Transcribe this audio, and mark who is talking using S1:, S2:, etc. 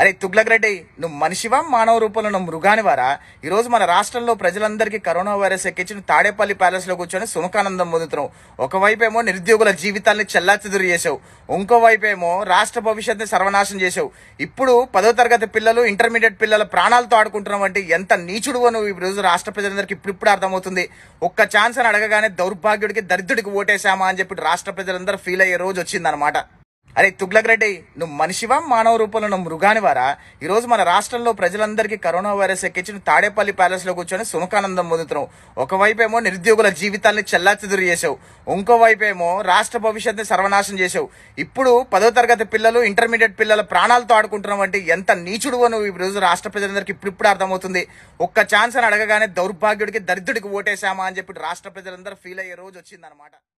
S1: అరే తుగ్లక్ రెడ్డి నువ్వు మనిషివా మానవ రూపంలో నువ్వు వారా ఈరోజు మన రాష్ట్రంలో ప్రజలందరికీ కరోనా వైరస్ ఎక్కించి తాడేపల్లి తాడేపల్లి ప్యాలెస్లో కూర్చొని సుముఖానందం పొందుతున్నావు ఒకవైపేమో నిరుద్యోగుల జీవితాన్ని చెల్లాచెదురు చేసావు ఇంకోవైపేమో రాష్ట్ర భవిష్యత్తుని సర్వనాశం చేసావు ఇప్పుడు పదో తరగతి పిల్లలు ఇంటర్మీడియట్ పిల్లల ప్రాణాలతో ఆడుకుంటున్నావు అంటే ఎంత నీచుడువో నువ్వు ఈరోజు రాష్ట్ర ప్రజలందరికీ ఇప్పుడు అర్థమవుతుంది ఒక్క ఛాన్స్ అని అడగగానే దౌర్భాగ్యుడికి దరిద్రుడికి ఓటేశామా అని చెప్పి రాష్ట్ర ప్రజలందరూ ఫీల్ అయ్యే రోజు వచ్చిందనమాట అరే తుగ్లక్ రెడ్డి నువ్వు మనిషివా మానవ రూపంలో నువ్వు వారా ఈరోజు మన రాష్ట్రంలో ప్రజలందరికీ కరోనా వైరస్ ఎక్కించి నువ్వు తాడేపల్లి ప్యాలెస్లో కూర్చొని సుముఖానందం పొందుతున్నావు ఒకవైపేమో నిరుద్యోగుల జీవితాన్ని చెల్లాచెదురు చేసావు ఇంకోవైపేమో రాష్ట్ర భవిష్యత్తుని సర్వనాశం చేసావు ఇప్పుడు పదో తరగతి పిల్లలు ఇంటర్మీడియట్ పిల్లల ప్రాణాలతో ఆడుకుంటున్నావు అంటే ఎంత నీచుడువో నువ్వు ఈరోజు రాష్ట్ర ప్రజలందరికీ ఇప్పుడిప్పుడు అర్థమవుతుంది ఒక్క ఛాన్స్ అని అడగగానే దౌర్భాగ్యుడికి దరిద్రుడికి ఓటేశామా అని చెప్పి రాష్ట్ర ప్రజలందరూ ఫీల్ అయ్యే రోజు వచ్చిందనమాట